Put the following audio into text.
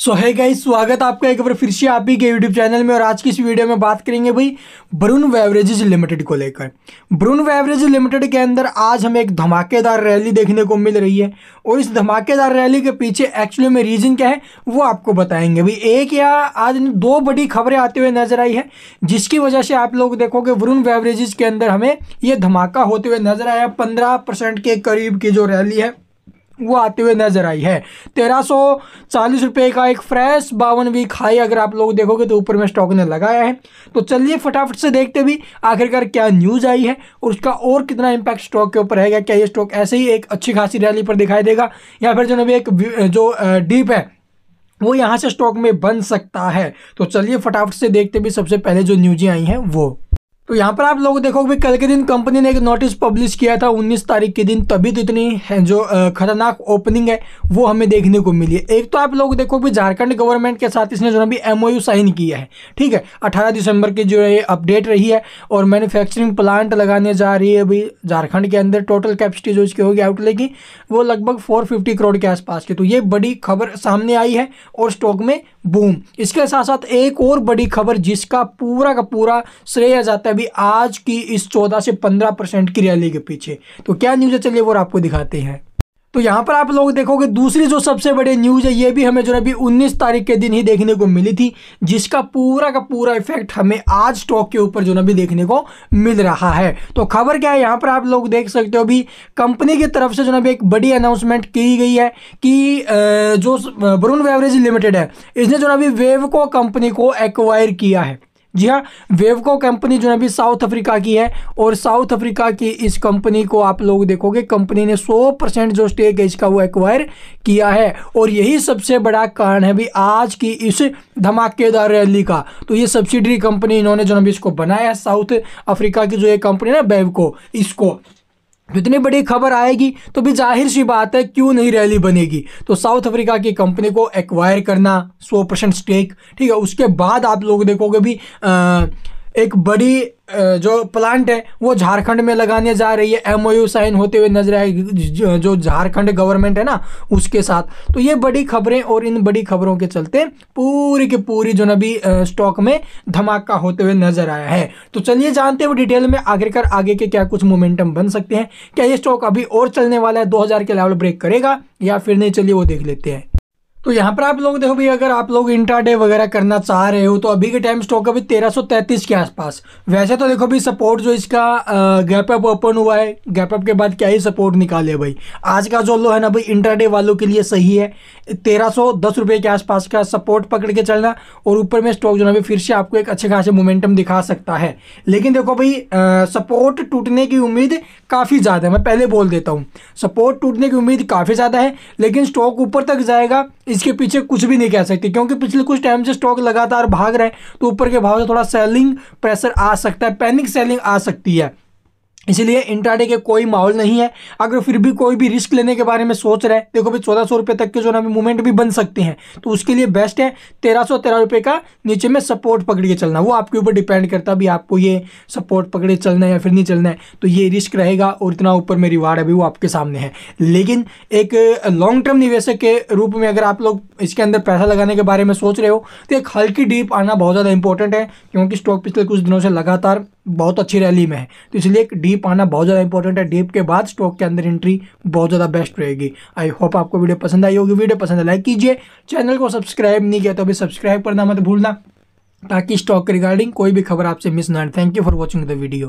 सो है गाइस स्वागत आपका एक बार फिर से आप ही के यूट्यूब चैनल में और आज की इस वीडियो में बात करेंगे भाई ब्रून वेवरेजेज लिमिटेड को लेकर ब्रून वेवरेज लिमिटेड के अंदर आज हमें एक धमाकेदार रैली देखने को मिल रही है और इस धमाकेदार रैली के पीछे एक्चुअली में रीज़न क्या है वो आपको बताएंगे भाई एक या आज दो बड़ी खबरें आते हुए नजर आई है जिसकी वजह से आप लोग देखोगे ब्रून वेवरेजेज के अंदर हमें ये धमाका होते हुए नजर आया पंद्रह के करीब की जो रैली है वो आते हुए नजर आई है तेरह सौ चालीस रुपये का एक फ्रेश बावन वीक हाई अगर आप लोग देखोगे तो ऊपर में स्टॉक ने लगाया है तो चलिए फटाफट से देखते भी आखिरकार क्या न्यूज़ आई है और उसका और कितना इम्पैक्ट स्टॉक के ऊपर रहेगा क्या ये स्टॉक ऐसे ही एक अच्छी खासी रैली पर दिखाई देगा या फिर जो भी एक जो डीप है वो यहाँ से स्टॉक में बन सकता है तो चलिए फटाफट से देखते भी सबसे पहले जो न्यूजें आई हैं वो तो यहाँ पर आप लोग देखोगे कल के दिन कंपनी ने एक नोटिस पब्लिश किया था 19 तारीख के दिन तभी तो इतनी जो खतरनाक ओपनिंग है वो हमें देखने को मिली है एक तो आप लोग देखो भी झारखंड गवर्नमेंट के साथ इसने जो अभी एमओयू साइन किया है ठीक है 18 दिसंबर की जो ये अपडेट रही है और मैन्युफैक्चरिंग प्लांट लगाने जा रही है अभी झारखंड के अंदर टोटल कैपेसिटी जो इसकी होगी आउटले की वो लगभग फोर करोड़ के आसपास की तो ये बड़ी खबर सामने आई है और स्टॉक में बूम इसके साथ साथ एक और बड़ी खबर जिसका पूरा का पूरा श्रेय जाता है अभी आज की इस चौदह से पंद्रह परसेंट की रैली के पीछे तो क्या है चलिए वो आपको दिखाते हैं तो यहाँ पर आप लोग देखोगे दूसरी जो सबसे बड़ी न्यूज़ है ये भी हमें जो अभी 19 तारीख के दिन ही देखने को मिली थी जिसका पूरा का पूरा इफेक्ट हमें आज स्टॉक के ऊपर जो ना अभी देखने को मिल रहा है तो खबर क्या है यहाँ पर आप लोग देख सकते हो अभी कंपनी की तरफ से जो है एक बड़ी अनाउंसमेंट की गई है कि जो वरुण वेवरेज लिमिटेड है इसने जो है अभी वेव को कंपनी को एक्वायर किया है जी हाँ वेवको कंपनी जो है अभी साउथ अफ्रीका की है और साउथ अफ्रीका की इस कंपनी को आप लोग देखोगे कंपनी ने 100 परसेंट जो स्टेक है इसका वो एक्वायर किया है और यही सबसे बड़ा कारण है भी आज की इस धमाकेदार रैली का तो ये सब्सिडरी कंपनी इन्होंने जो है इसको बनाया है साउथ अफ्रीका की जो ये कंपनी ना वेवको इसको इतनी बड़ी खबर आएगी तो भी जाहिर सी बात है क्यों नहीं रैली बनेगी तो साउथ अफ्रीका की कंपनी को एक्वायर करना सौ परसेंट स्टेक ठीक है उसके बाद आप लोग देखोगे भी आ, एक बड़ी जो प्लांट है वो झारखंड में लगाने जा रही है एमओयू साइन होते हुए नजर आएगी जो झारखंड गवर्नमेंट है ना उसके साथ तो ये बड़ी खबरें और इन बड़ी खबरों के चलते पूरी की पूरी जो नबी स्टॉक में धमाका होते हुए नजर आया है तो चलिए जानते हैं वो डिटेल में आखिरकार आगे के क्या कुछ मोमेंटम बन सकते हैं क्या ये स्टॉक अभी और चलने वाला है दो के लेवल ब्रेक करेगा या फिर नहीं चलिए वो देख लेते हैं तो यहाँ पर आप लोग देखो भाई अगर आप लोग इंट्राडे वगैरह करना चाह रहे हो तो अभी के टाइम स्टॉक अभी 1333 के आसपास वैसे तो देखो भाई सपोर्ट जो इसका गैप अप ओपन हुआ है गैप अप के बाद क्या ही सपोर्ट निकाले भाई आज का जो लो है ना भाई इंट्राडे वालों के लिए सही है तेरह रुपए के आसपास का सपोर्ट पकड़ के चलना और ऊपर में स्टॉक जो है फिर से आपको एक अच्छे खासे मोमेंटम दिखा सकता है लेकिन देखो भाई सपोर्ट टूटने की उम्मीद काफ़ी ज़्यादा है मैं पहले बोल देता हूँ सपोर्ट टूटने की उम्मीद काफ़ी ज़्यादा है लेकिन स्टॉक ऊपर तक जाएगा इसके पीछे कुछ भी नहीं कह सकते क्योंकि पिछले कुछ टाइम से स्टॉक लगातार भाग रहे हैं तो ऊपर के भाव से थोड़ा सेलिंग प्रेशर आ सकता है पैनिक सेलिंग आ सकती है इसलिए इंट्राडे के कोई माहौल नहीं है अगर फिर भी कोई भी रिस्क लेने के बारे में सोच रहा है देखो भाई चौदह सौ रुपये तक के जो ना मूवमेंट भी बन सकते हैं तो उसके लिए बेस्ट है तेरह सौ तेरह रुपये का नीचे में सपोर्ट पकड़ के चलना वो आपके ऊपर डिपेंड करता है भी आपको ये सपोर्ट पकड़े चलना है या फिर नहीं चलना है तो ये रिस्क रहेगा और इतना ऊपर में रिवार्ड अभी वो आपके सामने है लेकिन एक लॉन्ग टर्म निवेशक के रूप में अगर आप लोग इसके अंदर पैसा लगाने के बारे में सोच रहे हो तो एक हल्की डीप आना बहुत ज़्यादा इंपॉर्टेंट है क्योंकि स्टॉक पिछले कुछ दिनों से लगातार बहुत अच्छी रैली में है तो इसलिए एक डीप आना बहुत ज़्यादा इंपॉर्टेंट है डीप के बाद स्टॉक के अंदर एंट्री बहुत ज़्यादा बेस्ट रहेगी आई होप आपको वीडियो पसंद आई होगी वीडियो पसंद लाइक कीजिए चैनल को सब्सक्राइब नहीं किया तो अभी सब्सक्राइब करना मत भूलना ताकि स्टॉक के रिगार्डिंग कोई भी खबर आपसे मिस ना thank you for watching the video